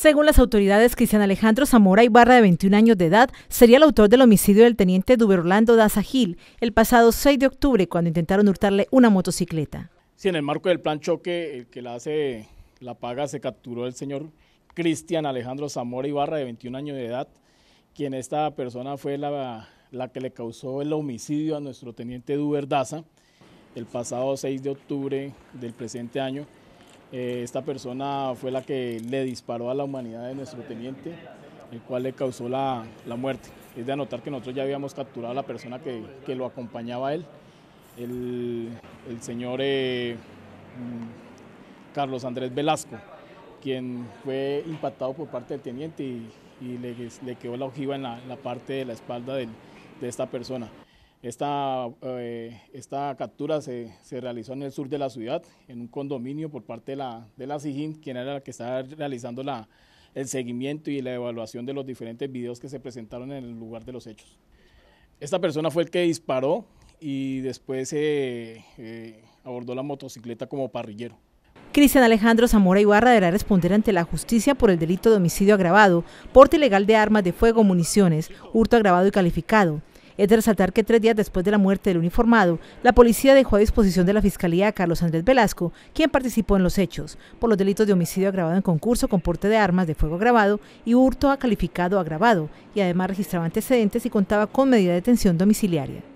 Según las autoridades, Cristian Alejandro Zamora Ibarra, de 21 años de edad, sería el autor del homicidio del teniente Duberlando Daza Gil el pasado 6 de octubre cuando intentaron hurtarle una motocicleta. Sí, en el marco del plan choque, el que la hace la paga se capturó el señor Cristian Alejandro Zamora Ibarra, de 21 años de edad, quien esta persona fue la, la que le causó el homicidio a nuestro teniente Duber Daza el pasado 6 de octubre del presente año. Eh, esta persona fue la que le disparó a la humanidad de nuestro teniente, el cual le causó la, muerte. Es de anotar que nosotros ya habíamos capturado a la persona que, lo acompañaba a él. El, señor eh, mm, Carlos Andrés Velasco, quien fue impactado por parte del teniente y, le, quedó la ojiva en la, parte de la espalda de esta persona. Esta, eh, esta captura se, realizó en el sur de la ciudad, en un condominio por parte de la, de quien era la que estaba realizando la, el seguimiento y la evaluación de los diferentes videos que se presentaron en el lugar de los hechos. Esta persona fue el que disparó y después eh, abordó la motocicleta como parrillero. Cristian Alejandro Zamora Ibarra deberá responder ante la justicia por el delito de homicidio agravado, porte ilegal de armas de fuego, municiones, hurto agravado y calificado, es de resaltar que tres días después de la muerte del uniformado, la policía dejó a disposición de la Fiscalía a Carlos Andrés Velasco, quien participó en los hechos, por los delitos de homicidio agravado en concurso con porte de armas de fuego agravado y hurto a calificado agravado, y además registraba antecedentes y contaba con medida de detención domiciliaria.